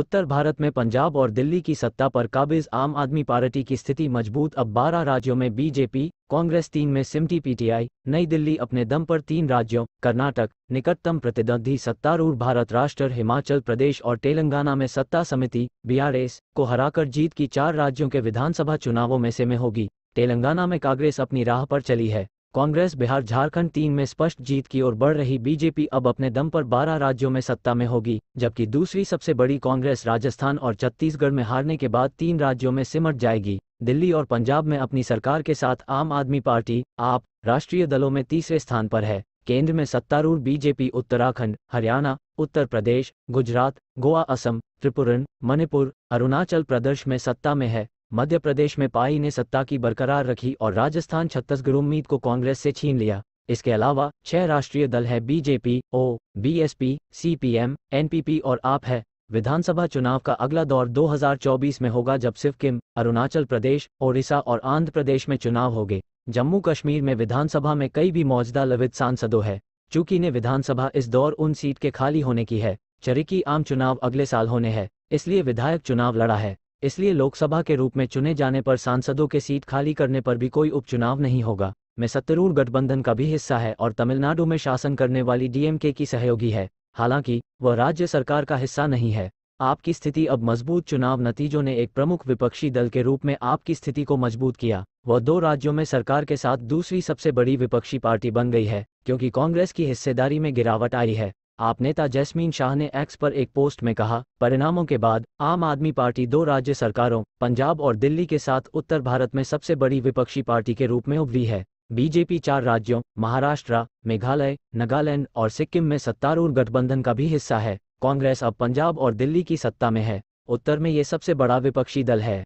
उत्तर भारत में पंजाब और दिल्ली की सत्ता पर काबिज आम आदमी पार्टी की स्थिति मजबूत अब बारह राज्यों में बीजेपी कांग्रेस तीन में सिमटी पीटीआई नई दिल्ली अपने दम पर तीन राज्यों कर्नाटक निकटतम प्रतिद्वंदी सत्तारूढ़ भारत राष्ट्र हिमाचल प्रदेश और तेलंगाना में सत्ता समिति बीआरएस को हराकर जीत की चार राज्यों के विधानसभा चुनावों में से में होगी तेलंगाना में कांग्रेस अपनी राह पर चली है कांग्रेस बिहार झारखंड तीन में स्पष्ट जीत की ओर बढ़ रही बीजेपी अब अपने दम पर 12 राज्यों में सत्ता में होगी जबकि दूसरी सबसे बड़ी कांग्रेस राजस्थान और छत्तीसगढ़ में हारने के बाद तीन राज्यों में सिमट जाएगी दिल्ली और पंजाब में अपनी सरकार के साथ आम आदमी पार्टी आप राष्ट्रीय दलों में तीसरे स्थान पर है केंद्र में सत्तारूढ़ बीजेपी उत्तराखंड हरियाणा उत्तर प्रदेश गुजरात गोवा असम त्रिपुरन मणिपुर अरुणाचल प्रदेश में सत्ता में है मध्य प्रदेश में पाई ने सत्ता की बरकरार रखी और राजस्थान छत्तीसगढ़ उम्मीद को कांग्रेस से छीन लिया इसके अलावा छह राष्ट्रीय दल है बीजेपी ओ बीएसपी सीपीएम एनपीपी और आप है विधानसभा चुनाव का अगला दौर 2024 में होगा जब सिक्किम अरुणाचल प्रदेश ओडिशा और आंध्र प्रदेश में चुनाव होगे जम्मू कश्मीर में विधानसभा में कई भी मौजूदा लवित सांसदों है चूंकि ने विधानसभा इस दौर उन सीट के खाली होने की है चरिकी आम चुनाव अगले साल होने हैं इसलिए विधायक चुनाव लड़ा है इसलिए लोकसभा के रूप में चुने जाने पर सांसदों के सीट खाली करने पर भी कोई उपचुनाव नहीं होगा मैं सत्तरूढ़ गठबंधन का भी हिस्सा है और तमिलनाडु में शासन करने वाली डीएमके की सहयोगी है हालांकि वह राज्य सरकार का हिस्सा नहीं है आपकी स्थिति अब मजबूत चुनाव नतीजों ने एक प्रमुख विपक्षी दल के रूप में आपकी स्थिति को मजबूत किया वह दो राज्यों में सरकार के साथ दूसरी सबसे बड़ी विपक्षी पार्टी बन गई है क्योंकि कांग्रेस की हिस्सेदारी में गिरावट आई है आप नेता जैस्मीन शाह ने एक्स पर एक पोस्ट में कहा परिणामों के बाद आम आदमी पार्टी दो राज्य सरकारों पंजाब और दिल्ली के साथ उत्तर भारत में सबसे बड़ी विपक्षी पार्टी के रूप में उभरी है बीजेपी चार राज्यों महाराष्ट्र मेघालय नागालैंड और सिक्किम में सत्तारूढ़ गठबंधन का भी हिस्सा है कांग्रेस अब पंजाब और दिल्ली की सत्ता में है उत्तर में ये सबसे बड़ा विपक्षी दल है